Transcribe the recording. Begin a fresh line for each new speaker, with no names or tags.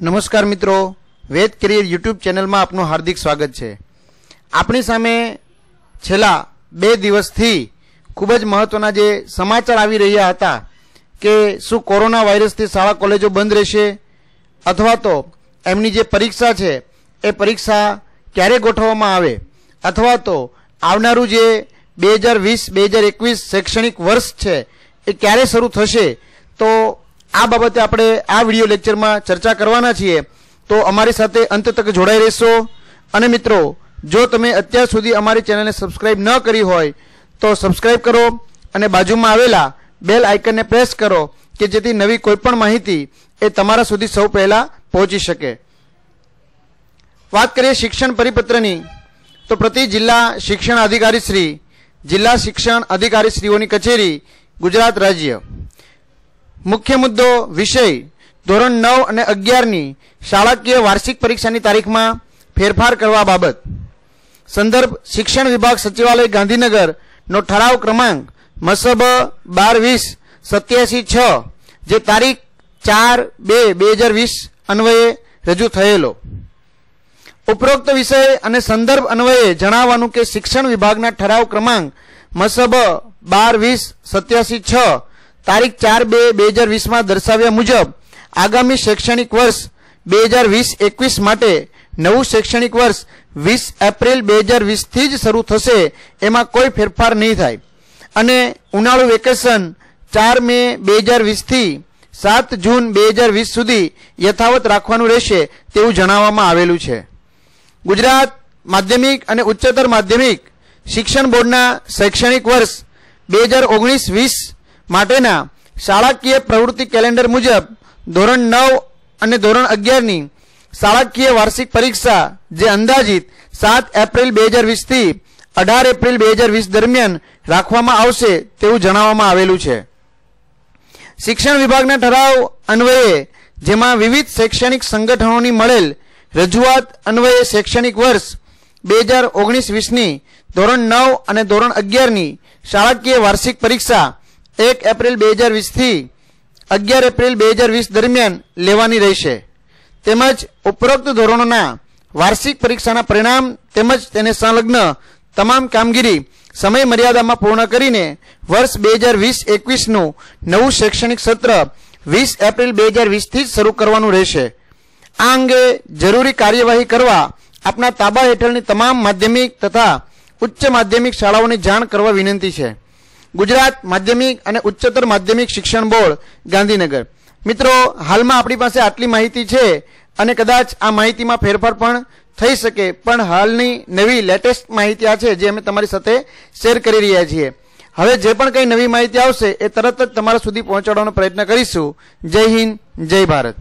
નમસ્કાર મિત્રો વેદ career YouTube ચેનલમાં આપનું હાર્દિક સ્વાગત છે આપણી સામે છેલ્લા બે દિવસથી ખૂબ જ મહત્વના જે સમાચાર આવી રહ્યા હતા કે શું કોરોના વાયરસથી શાળા કોલેજો બંધ રહેશે અથવા તો એમની જે પરીક્ષા છે એ પરીક્ષા ક્યારે ગોઠવવામાં આવે અથવા તો આવનારું જે બે હજાર વીસ બે હજાર એકવીસ શૈક્ષણિક વર્ષ છે એ ક્યારે શરૂ થશે તો આ બાબતે આપણે આ વિડીયો લેક્ચરમાં ચર્ચા કરવાના છીએ તો અમારી સાથે અંત તક જોડાઈ રહેશો અને મિત્રો જો તમે અત્યાર સુધી અમારી ચેનલને સબસ્ક્રાઇબ ન કરી હોય તો સબસ્ક્રાઇબ કરો અને બાજુમાં આવેલા બેલ આઇકનને પ્રેસ કરો કે જેથી નવી કોઈપણ માહિતી એ તમારા સુધી સૌ પહેલાં પહોંચી શકે વાત કરીએ શિક્ષણ પરિપત્રની તો પ્રતિ જિલ્લા શિક્ષણ અધિકારી શ્રી જિલ્લા શિક્ષણ અધિકારી શ્રીઓની કચેરી ગુજરાત રાજ્ય મુખ્ય મુદ્દો વિષય ધોરણ નવ અને અગિયારની શાળાકીય વાર્ષિક પરીક્ષાની તારીખમાં ફેરફાર કરવા બાબત સંદર્ભ શિક્ષણ વિભાગ સચિવાલય ગાંધીનગરનો ઠરાવ ક્રમાંક મસબ બાર વીસ સત્યાસી છ જે તારીખ ચાર બે બે હજાર વીસ અન્વયે રજૂ થયેલો ઉપરોક્ત વિષય અને સંદર્ભ અન્વયે જણાવવાનું કે શિક્ષણ વિભાગના ઠરાવ ક્રમાંક મસબ બાર વીસ સત્યાસી છ તારીખ ચાર બે બે હજાર વીસમાં દર્શાવ્યા મુજબ આગામી શૈક્ષણિક વર્ષ બે હજાર વીસ એકવીસ માટે નવું શૈક્ષણિક વર્ષ વીસ એપ્રિલ બે હજાર વીસથી જ શરૂ થશે એમાં કોઈ ફેરફાર નહીં થાય અને ઉનાળું વેકેશન ચાર મે બે હજાર વીસથી સાત જૂન બે હજાર વીસ સુધી યથાવત રાખવાનું રહેશે તેવું જણાવવામાં આવેલું છે ગુજરાત માધ્યમિક અને ઉચ્ચતર માધ્યમિક શિક્ષણ બોર્ડના શૈક્ષણિક વર્ષ બે હજાર ઓગણીસ વીસ માટેના શાળાકીય પ્રવૃત્તિ કેલેન્ડર મુજબ ધોરણ નવ અને ધોરણ અગિયારની શાળાકીય વાર્ષિક પરીક્ષા જે અંદાજિત સાત એપ્રિલ બે હજાર વીસથી અઢાર એપ્રિલ બે હજાર વીસ દરમિયાન રાખવામાં આવશે તેવું જણાવવામાં આવેલું છે શિક્ષણ વિભાગના ઠરાવ અન્વયે જેમાં વિવિધ શૈક્ષણિક સંગઠનોની મળેલ રજૂઆત અન્વયે શૈક્ષણિક વર્ષ બે હજાર ઓગણીસ વીસની ધોરણ નવ અને ધોરણ અગિયારની શાળાકીય વાર્ષિક પરીક્ષા એક એપ્રિલ બે હજાર વીસથી અગિયાર એપ્રિલ બે હજાર વીસ દરમિયાન લેવાની રહેશે તેમજ ઉપરોક્ત ધોરણોના વાર્ષિક પરીક્ષાના પરિણામ તેમજ તેને સંલગ્ન તમામ કામગીરી સમયમર્યાદામાં પૂર્ણ કરીને વર્ષ બે હજાર વીસ એકવીસનું નવું શૈક્ષણિક સત્ર વીસ એપ્રિલ બે હજાર વીસથી જ શરૂ કરવાનું રહેશે આ અંગે જરૂરી કાર્યવાહી કરવા આપના તાબા હેઠળની તમામ માધ્યમિક તથા ઉચ્ચ માધ્યમિક શાળાઓની જાણ કરવા વિનંતી છે ગુજરાત માધ્યમિક અને ઉચ્ચતર માધ્યમિક શિક્ષણ બોર્ડ ગાંધીનગર મિત્રો હાલમાં આપણી પાસે આટલી માહિતી છે અને કદાચ આ માહિતીમાં ફેરફાર પણ થઈ શકે પણ હાલની નવી લેટેસ્ટ માહિતી આ છે જે અમે તમારી સાથે શેર કરી રહ્યા છીએ હવે જે પણ કંઈ નવી માહિતી આવશે એ તરત જ તમારા સુધી પહોંચાડવાનો પ્રયત્ન કરીશું જય હિન્દ જય ભારત